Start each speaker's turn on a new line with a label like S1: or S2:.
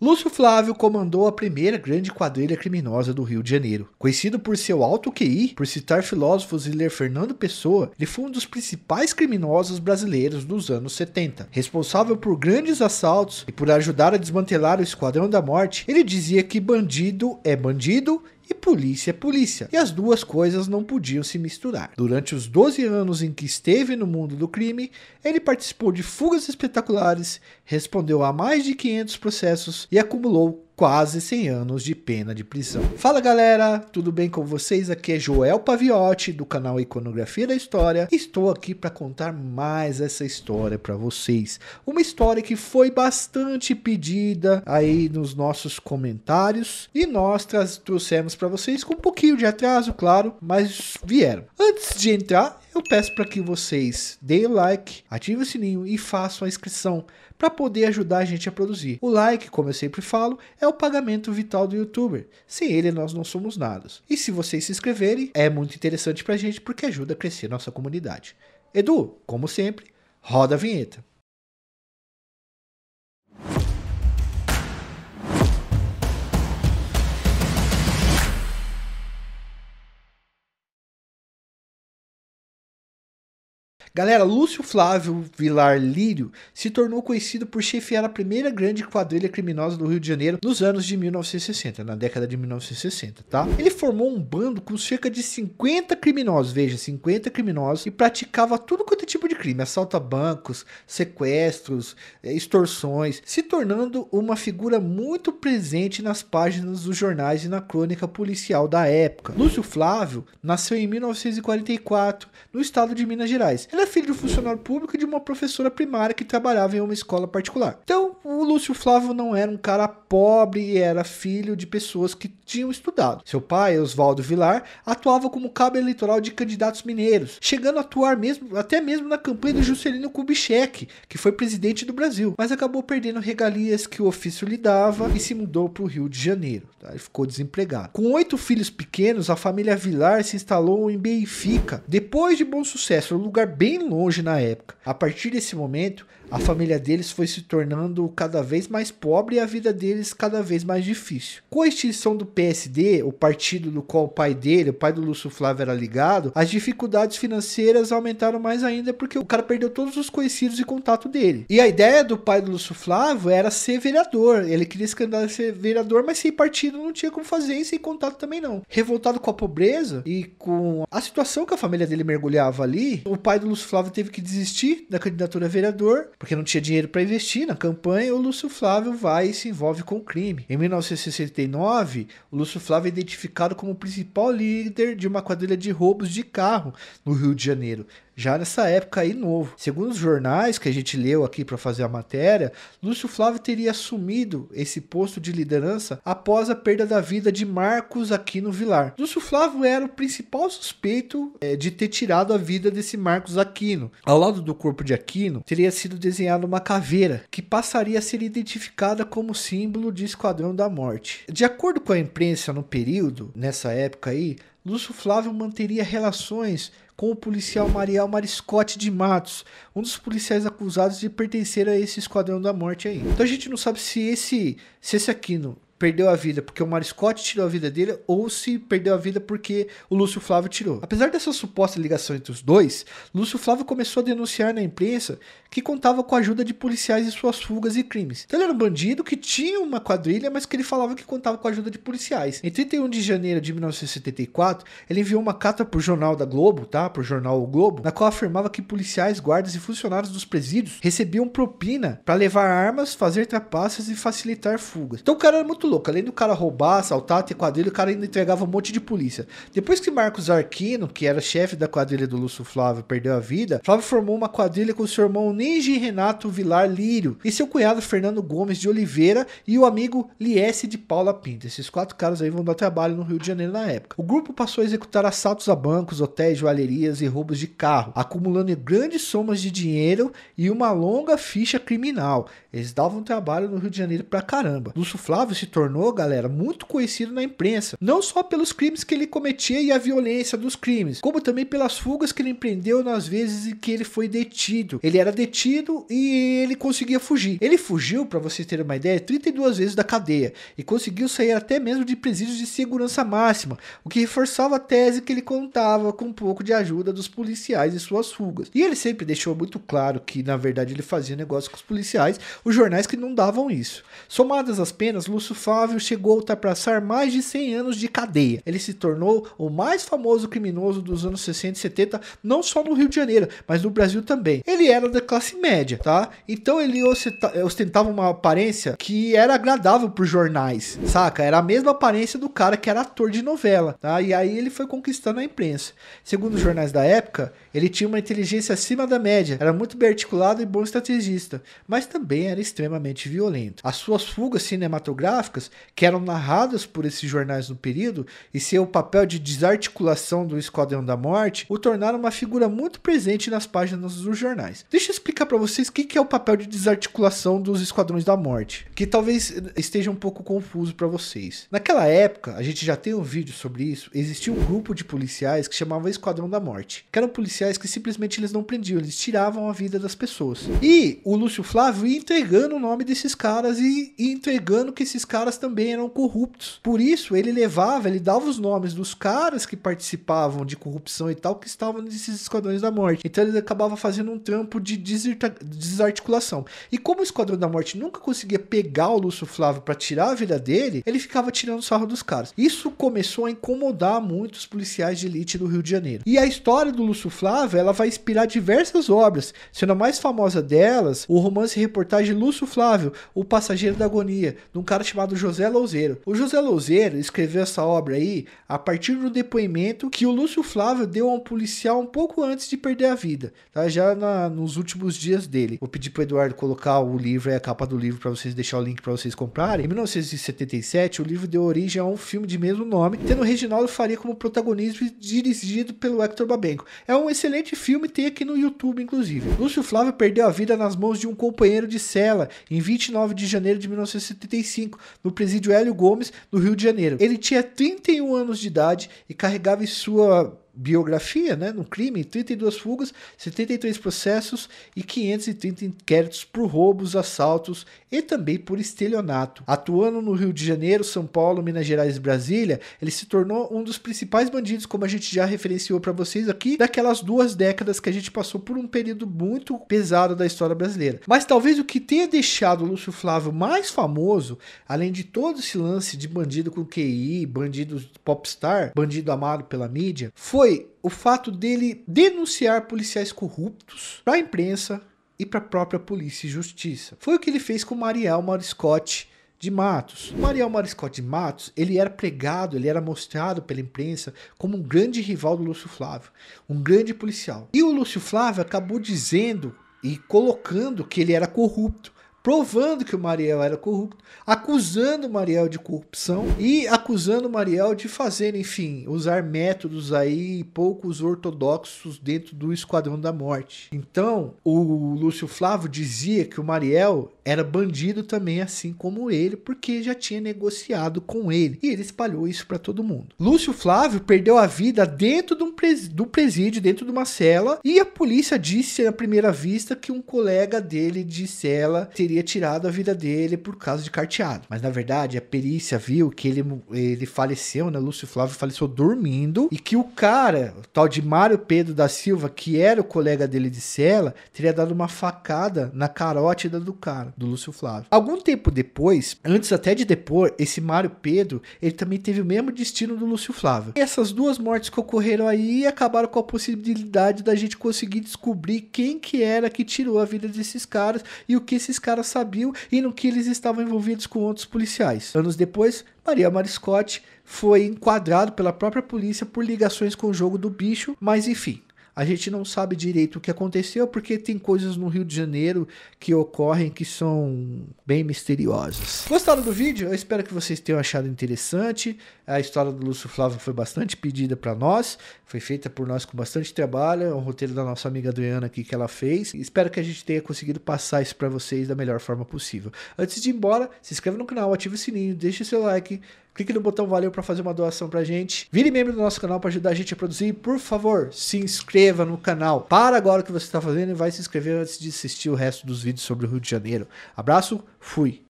S1: Lúcio Flávio comandou a primeira grande quadrilha criminosa do Rio de Janeiro. Conhecido por seu alto QI, por citar filósofos e ler Fernando Pessoa, ele foi um dos principais criminosos brasileiros dos anos 70. Responsável por grandes assaltos e por ajudar a desmantelar o Esquadrão da Morte, ele dizia que bandido é bandido e polícia é polícia. E as duas coisas não podiam se misturar. Durante os 12 anos em que esteve no mundo do crime, ele participou de fugas espetaculares, respondeu a mais de 500 processos e acumulou quase 100 anos de pena de prisão. Fala galera, tudo bem com vocês? Aqui é Joel Paviotti do canal Iconografia da História. Estou aqui para contar mais essa história para vocês. Uma história que foi bastante pedida aí nos nossos comentários e nós trouxemos para vocês com um pouquinho de atraso, claro, mas vieram. Antes de entrar, eu peço para que vocês deem o like, ativem o sininho e façam a inscrição para poder ajudar a gente a produzir. O like, como eu sempre falo, é o pagamento vital do youtuber. Sem ele nós não somos nada. E se vocês se inscreverem, é muito interessante para a gente porque ajuda a crescer nossa comunidade. Edu, como sempre, roda a vinheta. Galera, Lúcio Flávio Vilar Lírio se tornou conhecido por chefiar a primeira grande quadrilha criminosa do Rio de Janeiro nos anos de 1960, na década de 1960, tá? Ele formou um bando com cerca de 50 criminosos, veja, 50 criminosos, e praticava tudo quanto é tipo de crime, assalto a bancos, sequestros, eh, extorsões, se tornando uma figura muito presente nas páginas dos jornais e na crônica policial da época. Lúcio Flávio nasceu em 1944, no estado de Minas Gerais. Ele é filho de um funcionário público e de uma professora primária que trabalhava em uma escola particular. Então, o Lúcio Flávio não era um cara pobre e era filho de pessoas que tinham estudado. Seu pai, Oswaldo Vilar, atuava como cabo eleitoral de candidatos mineiros, chegando a atuar mesmo, até mesmo na campanha do Juscelino Kubitschek, que foi presidente do Brasil, mas acabou perdendo regalias que o ofício lhe dava e se mudou para o Rio de Janeiro. Tá? Ele ficou desempregado. Com oito filhos pequenos, a família Vilar se instalou em Benfica. Depois de bom sucesso, um lugar bem bem longe na época. A partir desse momento, a família deles foi se tornando cada vez mais pobre e a vida deles cada vez mais difícil. Com a extinção do PSD, o partido do qual o pai dele, o pai do Lúcio Flávio, era ligado, as dificuldades financeiras aumentaram mais ainda porque o cara perdeu todos os conhecidos e contato dele. E a ideia do pai do Lúcio Flávio era ser vereador. Ele queria se a ser vereador, mas sem partido não tinha como fazer e sem contato também não. Revoltado com a pobreza e com a situação que a família dele mergulhava ali, o pai do Lúcio Flávio teve que desistir da candidatura a vereador porque não tinha dinheiro para investir na campanha, o Lúcio Flávio vai e se envolve com o crime. Em 1969, o Lúcio Flávio é identificado como o principal líder de uma quadrilha de roubos de carro no Rio de Janeiro, já nessa época aí novo. Segundo os jornais que a gente leu aqui para fazer a matéria, Lúcio Flávio teria assumido esse posto de liderança após a perda da vida de Marcos Aquino Vilar. Lúcio Flávio era o principal suspeito é, de ter tirado a vida desse Marcos Aquino. Ao lado do corpo de Aquino teria sido desenhada uma caveira que passaria a ser identificada como símbolo de Esquadrão da Morte. De acordo com a imprensa no período, nessa época aí, Lúcio Flávio manteria relações com o policial Mariel Mariscote de Matos, um dos policiais acusados de pertencer a esse esquadrão da morte aí. Então a gente não sabe se esse, se esse Aquino perdeu a vida porque o Mariscotti tirou a vida dele ou se perdeu a vida porque o Lúcio Flávio tirou. Apesar dessa suposta ligação entre os dois, Lúcio Flávio começou a denunciar na imprensa que contava com a ajuda de policiais em suas fugas e crimes. Então ele era um bandido que tinha uma quadrilha, mas que ele falava que contava com a ajuda de policiais. Em 31 de janeiro de 1974, ele enviou uma carta pro jornal da Globo, tá? Pro jornal o Globo, na qual afirmava que policiais, guardas e funcionários dos presídios recebiam propina para levar armas, fazer trapaças e facilitar fugas. Então o cara era muito louco. Além do cara roubar, assaltar, ter quadrilha, o cara ainda entregava um monte de polícia. Depois que Marcos Arquino, que era chefe da quadrilha do Lúcio Flávio, perdeu a vida, Flávio formou uma quadrilha com seu irmão Ninja Renato Vilar Lírio e seu cunhado Fernando Gomes de Oliveira e o amigo Liesse de Paula Pinto. Esses quatro caras aí vão dar trabalho no Rio de Janeiro na época. O grupo passou a executar assaltos a bancos, hotéis, joalherias e roubos de carro, acumulando grandes somas de dinheiro e uma longa ficha criminal. Eles davam trabalho no Rio de Janeiro pra caramba. Lúcio Flávio se tornou tornou, galera, muito conhecido na imprensa, não só pelos crimes que ele cometia e a violência dos crimes, como também pelas fugas que ele empreendeu nas vezes em que ele foi detido. Ele era detido e ele conseguia fugir. Ele fugiu, para vocês terem uma ideia, 32 vezes da cadeia e conseguiu sair até mesmo de presídios de segurança máxima, o que reforçava a tese que ele contava com um pouco de ajuda dos policiais em suas fugas. E ele sempre deixou muito claro que, na verdade, ele fazia negócio com os policiais, os jornais que não davam isso. Somadas as penas, Lúcio Flávio chegou a ultrapassar mais de 100 anos de cadeia. Ele se tornou o mais famoso criminoso dos anos 60 e 70, não só no Rio de Janeiro, mas no Brasil também. Ele era da classe média, tá? Então ele ostentava uma aparência que era agradável para os jornais, saca? Era a mesma aparência do cara que era ator de novela, tá? E aí ele foi conquistando a imprensa. Segundo os jornais da época, ele tinha uma inteligência acima da média, era muito bem articulado e bom estrategista, mas também era extremamente violento. As suas fugas cinematográficas que eram narradas por esses jornais no período e seu papel de desarticulação do Esquadrão da Morte o tornaram uma figura muito presente nas páginas dos jornais. Deixa eu explicar para vocês o que, que é o papel de desarticulação dos Esquadrões da Morte, que talvez esteja um pouco confuso para vocês. Naquela época, a gente já tem um vídeo sobre isso, existia um grupo de policiais que chamava Esquadrão da Morte, que eram policiais que simplesmente eles não prendiam, eles tiravam a vida das pessoas. E o Lúcio Flávio ia entregando o nome desses caras e, e entregando que esses caras caras também eram corruptos. Por isso, ele levava, ele dava os nomes dos caras que participavam de corrupção e tal, que estavam nesses esquadrões da morte. Então ele acabava fazendo um trampo de desarticulação. E como o Esquadrão da Morte nunca conseguia pegar o Lúcio Flávio para tirar a vida dele, ele ficava tirando sarro dos caras. Isso começou a incomodar muito os policiais de elite do Rio de Janeiro. E a história do Lúcio Flávio, ela vai inspirar diversas obras, sendo a mais famosa delas o romance e reportagem Lúcio Flávio, O Passageiro da Agonia, de um cara chamado José Louzeiro. O José Louzeiro escreveu essa obra aí a partir do depoimento que o Lúcio Flávio deu a um policial um pouco antes de perder a vida, tá? já na, nos últimos dias dele. Vou pedir para Eduardo colocar o livro, a capa do livro, para vocês deixar o link para vocês comprarem. Em 1977, o livro deu origem a um filme de mesmo nome, tendo Reginaldo Faria como protagonista e dirigido pelo Hector Babenco. É um excelente filme, tem aqui no YouTube, inclusive. Lúcio Flávio perdeu a vida nas mãos de um companheiro de cela em 29 de janeiro de 1975, no presídio Hélio Gomes, no Rio de Janeiro. Ele tinha 31 anos de idade e carregava em sua biografia, né, no crime, 32 fugas, 73 processos e 530 inquéritos por roubos, assaltos e também por estelionato. Atuando no Rio de Janeiro, São Paulo, Minas Gerais e Brasília, ele se tornou um dos principais bandidos, como a gente já referenciou para vocês aqui, daquelas duas décadas que a gente passou por um período muito pesado da história brasileira. Mas talvez o que tenha deixado o Lúcio Flávio mais famoso, além de todo esse lance de bandido com QI, bandido popstar, bandido amado pela mídia, foi foi o fato dele denunciar policiais corruptos para a imprensa e para a própria polícia e justiça. Foi o que ele fez com Mariel Mariscotti de Matos. O Mariel Mariscotti de Matos, ele era pregado, ele era mostrado pela imprensa como um grande rival do Lúcio Flávio, um grande policial. E o Lúcio Flávio acabou dizendo e colocando que ele era corrupto, provando que o Mariel era corrupto, acusando o Mariel de corrupção e acusando o Mariel de fazer, enfim, usar métodos aí poucos ortodoxos dentro do Esquadrão da Morte. Então, o Lúcio Flávio dizia que o Mariel era bandido também, assim como ele, porque já tinha negociado com ele. E ele espalhou isso para todo mundo. Lúcio Flávio perdeu a vida dentro de um pres do presídio, dentro de uma cela, e a polícia disse à primeira vista que um colega dele de cela teria teria tirado a vida dele por causa de carteado. Mas na verdade, a perícia viu que ele, ele faleceu, né? Lúcio Flávio faleceu dormindo e que o cara, o tal de Mário Pedro da Silva, que era o colega dele de cela, teria dado uma facada na carótida do cara, do Lúcio Flávio. Algum tempo depois, antes até de depor, esse Mário Pedro, ele também teve o mesmo destino do Lúcio Flávio. E essas duas mortes que ocorreram aí acabaram com a possibilidade da gente conseguir descobrir quem que era que tirou a vida desses caras e o que esses caras caras e no que eles estavam envolvidos com outros policiais. Anos depois, Maria Mariscotti foi enquadrado pela própria polícia por ligações com o jogo do bicho, mas enfim, a gente não sabe direito o que aconteceu, porque tem coisas no Rio de Janeiro que ocorrem que são bem misteriosas. Gostaram do vídeo? Eu espero que vocês tenham achado interessante. A história do Lúcio Flávio foi bastante pedida para nós, foi feita por nós com bastante trabalho, é um roteiro da nossa amiga Adriana aqui que ela fez. Espero que a gente tenha conseguido passar isso para vocês da melhor forma possível. Antes de ir embora, se inscreve no canal, ativa o sininho, deixa seu like, clique no botão valeu para fazer uma doação pra gente. Vire membro do nosso canal para ajudar a gente a produzir. E, por favor, se inscreva no canal. Para agora o que você está fazendo e vai se inscrever antes de assistir o resto dos vídeos sobre o Rio de Janeiro. Abraço, fui!